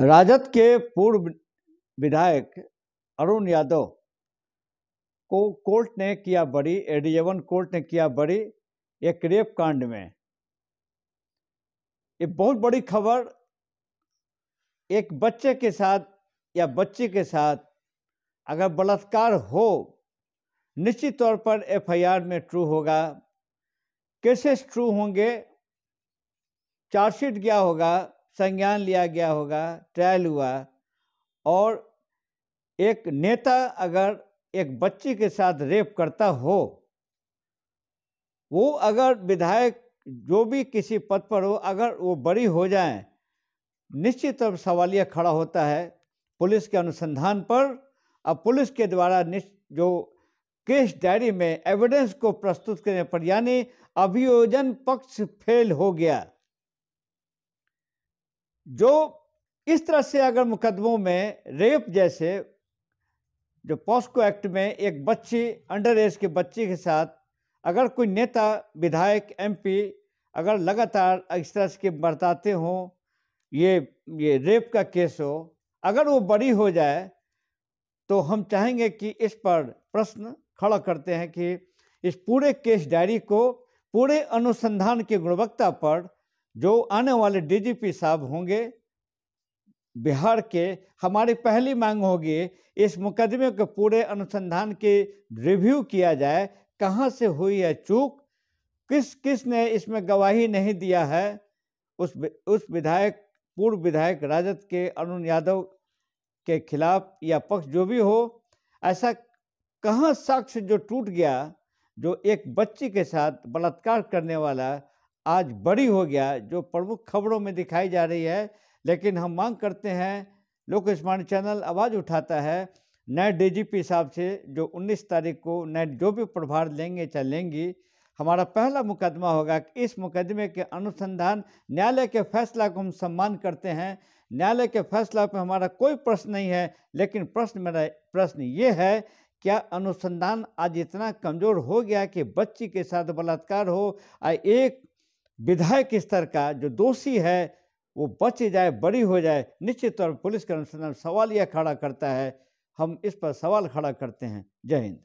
राजद के पूर्व विधायक अरुण यादव को कोर्ट ने किया बड़ी एडीएवन कोर्ट ने किया बड़ी एक रेप कांड में ये बहुत बड़ी खबर एक बच्चे के साथ या बच्ची के साथ अगर बलात्कार हो निश्चित तौर पर एफआईआर में ट्रू होगा केसेस ट्रू होंगे चार्जशीट गया होगा संज्ञान लिया गया होगा ट्रायल हुआ और एक नेता अगर एक बच्ची के साथ रेप करता हो वो अगर विधायक जो भी किसी पद पर हो अगर वो बड़ी हो जाए निश्चित तौर सवालिया खड़ा होता है पुलिस के अनुसंधान पर अब पुलिस के द्वारा जो केस डायरी में एविडेंस को प्रस्तुत करने पर यानी अभियोजन पक्ष फेल हो गया जो इस तरह से अगर मुकदमों में रेप जैसे जो पॉस्को एक्ट में एक बच्ची अंडर एज के बच्चे के साथ अगर कोई नेता विधायक एमपी अगर लगातार इस तरह से बरताते हों ये ये रेप का केस हो अगर वो बड़ी हो जाए तो हम चाहेंगे कि इस पर प्रश्न खड़ा करते हैं कि इस पूरे केस डायरी को पूरे अनुसंधान की गुणवत्ता पर जो आने वाले डीजीपी साहब होंगे बिहार के हमारी पहली मांग होगी इस मुकदमे के पूरे अनुसंधान की रिव्यू किया जाए कहाँ से हुई है चूक किस किस ने इसमें गवाही नहीं दिया है उस उस विधायक पूर्व विधायक राजद के अरुण यादव के खिलाफ या पक्ष जो भी हो ऐसा कहाँ साक्ष्य जो टूट गया जो एक बच्ची के साथ बलात्कार करने वाला आज बड़ी हो गया जो प्रमुख खबरों में दिखाई जा रही है लेकिन हम मांग करते हैं लोक स्मार्ट चैनल आवाज़ उठाता है नए डीजीपी साहब से जो 19 तारीख को नए जो भी प्रभार लेंगे चाहे लेंगी हमारा पहला मुकदमा होगा कि इस मुकदमे के अनुसंधान न्यायालय के फैसला को हम सम्मान करते हैं न्यायालय के फैसला पर हमारा कोई प्रश्न नहीं है लेकिन प्रश्न मेरा प्रश्न ये है क्या अनुसंधान आज इतना कमज़ोर हो गया कि बच्ची के साथ बलात्कार हो आ एक विधायक स्तर का जो दोषी है वो बच जाए बड़ी हो जाए निश्चित तौर पर पुलिस का अनुसंधान सवाल यह खड़ा करता है हम इस पर सवाल खड़ा करते हैं जय हिंद